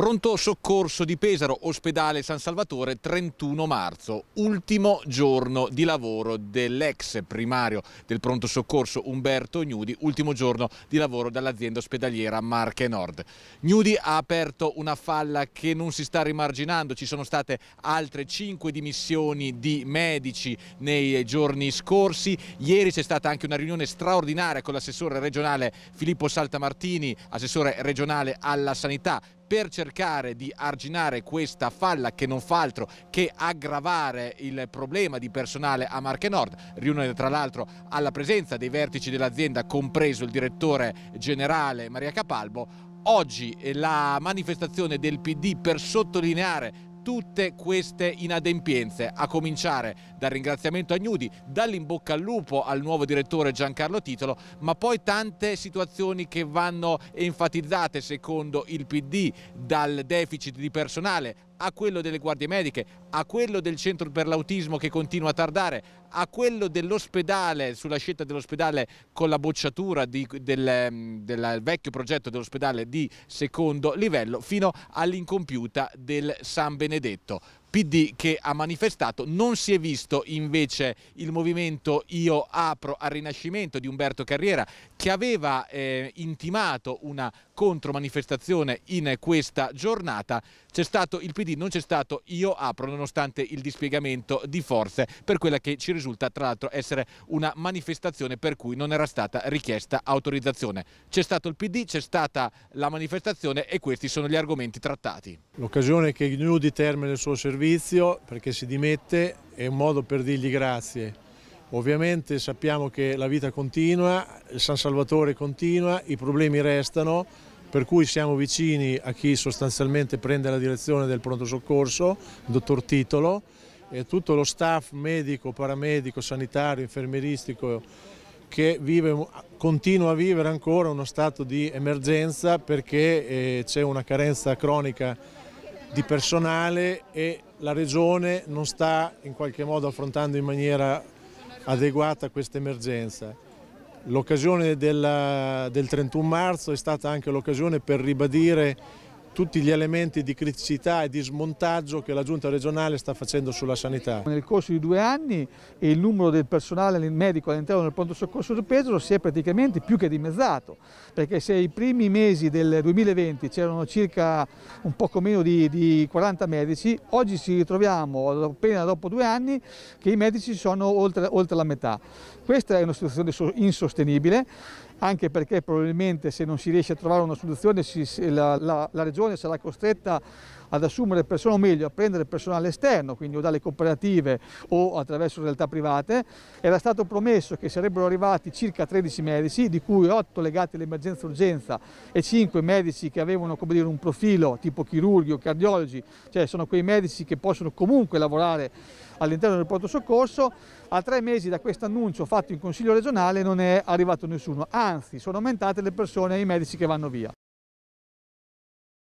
Pronto soccorso di Pesaro, ospedale San Salvatore, 31 marzo, ultimo giorno di lavoro dell'ex primario del pronto soccorso Umberto Gnudi, ultimo giorno di lavoro dall'azienda ospedaliera Marche Nord. Gnudi ha aperto una falla che non si sta rimarginando, ci sono state altre 5 dimissioni di medici nei giorni scorsi, ieri c'è stata anche una riunione straordinaria con l'assessore regionale Filippo Saltamartini, assessore regionale alla sanità, per cercare di arginare questa falla che non fa altro che aggravare il problema di personale a Marche Nord, riunione tra l'altro alla presenza dei vertici dell'azienda, compreso il direttore generale Maria Capalbo, Oggi la manifestazione del PD per sottolineare tutte queste inadempienze, a cominciare dal ringraziamento a Gnudi, dall'imbocca al lupo al nuovo direttore Giancarlo Titolo, ma poi tante situazioni che vanno enfatizzate secondo il PD, dal deficit di personale a quello delle guardie mediche, a quello del centro per l'autismo che continua a tardare, a quello dell'ospedale, sulla scelta dell'ospedale con la bocciatura di, del, ehm, del, vecchio progetto dell'ospedale di secondo livello, fino all'incompiuta del San Benedetto. PD che ha manifestato, non si è visto invece il movimento Io apro al rinascimento di Umberto Carriera che aveva eh, intimato una contromanifestazione in questa giornata. C'è stato il PD, non c'è stato Io Apro, nonostante il dispiegamento di forze per quella che ci risulta tra l'altro essere una manifestazione per cui non era stata richiesta autorizzazione. C'è stato il PD, c'è stata la manifestazione e questi sono gli argomenti trattati. L'occasione che GNU termina il suo servizio perché si dimette è un modo per dirgli grazie Ovviamente sappiamo che la vita continua, il San Salvatore continua, i problemi restano, per cui siamo vicini a chi sostanzialmente prende la direzione del pronto soccorso, il dottor Titolo, e tutto lo staff medico, paramedico, sanitario, infermieristico che vive, continua a vivere ancora uno stato di emergenza perché eh, c'è una carenza cronica di personale e la Regione non sta in qualche modo affrontando in maniera adeguata a questa emergenza. L'occasione del, 31 marzo è stata anche l'occasione per ribadire tutti gli elementi di criticità e di smontaggio che la Giunta regionale sta facendo sulla sanità. Nel corso di due anni il numero del personale medico all'interno del pronto soccorso di Pesaro si è praticamente più che dimezzato, perché se i primi mesi del 2020 c'erano circa un poco meno di, di 40 medici, oggi ci ritroviamo appena dopo due anni che i medici sono oltre, oltre la metà. Questa è una situazione insostenibile anche perché probabilmente se non si riesce a trovare una soluzione si, la, la, la Regione sarà costretta ad assumere persone, o meglio a prendere personale esterno, quindi o dalle cooperative o attraverso realtà private, era stato promesso che sarebbero arrivati circa 13 medici, di cui 8 legati all'emergenza-urgenza e 5 medici che avevano dire, un profilo tipo chirurghi o cardiologi, cioè sono quei medici che possono comunque lavorare all'interno del pronto soccorso, a tre mesi da questo annuncio fatto in Consiglio regionale non è arrivato nessuno, anzi sono aumentate le persone e i medici che vanno via.